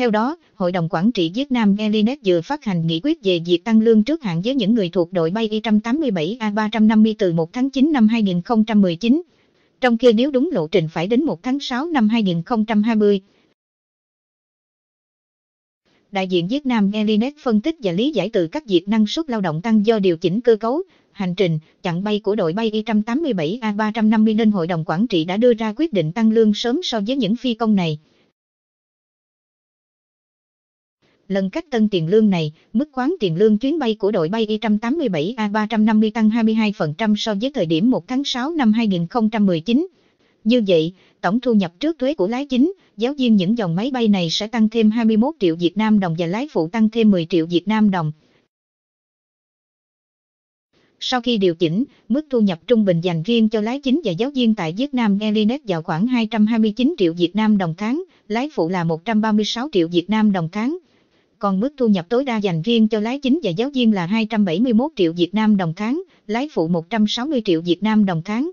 Theo đó, Hội đồng Quản trị Việt Nam Airlines vừa phát hành nghị quyết về việc tăng lương trước hạn với những người thuộc đội bay Y-187A350 từ 1 tháng 9 năm 2019, trong khi nếu đúng lộ trình phải đến 1 tháng 6 năm 2020. Đại diện Việt Nam Airlines phân tích và lý giải từ các việc năng suất lao động tăng do điều chỉnh cơ cấu, hành trình, chặng bay của đội bay Y-187A350 nên Hội đồng Quản trị đã đưa ra quyết định tăng lương sớm so với những phi công này. lần cắt tân tiền lương này, mức khoán tiền lương chuyến bay của đội bay Y-187A350 tăng 22% so với thời điểm 1 tháng 6 năm 2019. Như vậy, tổng thu nhập trước thuế của lái chính, giáo viên những dòng máy bay này sẽ tăng thêm 21 triệu Việt Nam đồng và lái phụ tăng thêm 10 triệu Việt Nam đồng. Sau khi điều chỉnh, mức thu nhập trung bình dành riêng cho lái chính và giáo viên tại Việt Nam Airlines vào khoảng 229 triệu Việt Nam đồng tháng, lái phụ là 136 triệu Việt Nam đồng tháng còn mức thu nhập tối đa dành riêng cho lái chính và giáo viên là 271 triệu Việt Nam đồng tháng, lái phụ 160 triệu Việt Nam đồng tháng.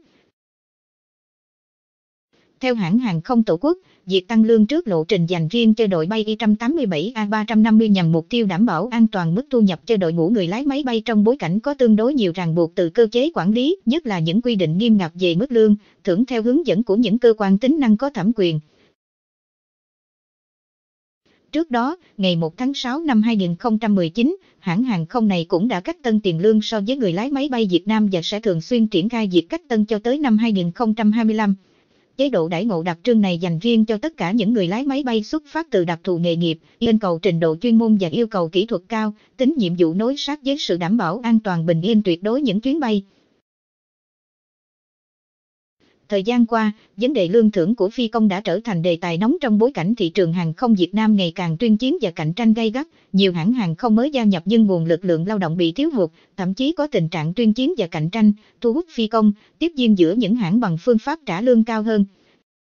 Theo hãng hàng không Tổ quốc, việc tăng lương trước lộ trình dành riêng cho đội bay Y-187A350 nhằm mục tiêu đảm bảo an toàn mức thu nhập cho đội ngũ người lái máy bay trong bối cảnh có tương đối nhiều ràng buộc từ cơ chế quản lý, nhất là những quy định nghiêm ngặt về mức lương, thưởng theo hướng dẫn của những cơ quan tính năng có thẩm quyền. Trước đó, ngày 1 tháng 6 năm 2019, hãng hàng không này cũng đã cắt tân tiền lương so với người lái máy bay Việt Nam và sẽ thường xuyên triển khai việc cắt tân cho tới năm 2025. Chế độ đãi ngộ đặc trưng này dành riêng cho tất cả những người lái máy bay xuất phát từ đặc thù nghề nghiệp, yêu cầu trình độ chuyên môn và yêu cầu kỹ thuật cao, tính nhiệm vụ nối sát với sự đảm bảo an toàn bình yên tuyệt đối những chuyến bay. Thời gian qua, vấn đề lương thưởng của phi công đã trở thành đề tài nóng trong bối cảnh thị trường hàng không Việt Nam ngày càng tuyên chiến và cạnh tranh gay gắt. Nhiều hãng hàng không mới gia nhập nhưng nguồn lực lượng lao động bị thiếu hụt, thậm chí có tình trạng tuyên chiến và cạnh tranh, thu hút phi công, tiếp viên giữa những hãng bằng phương pháp trả lương cao hơn.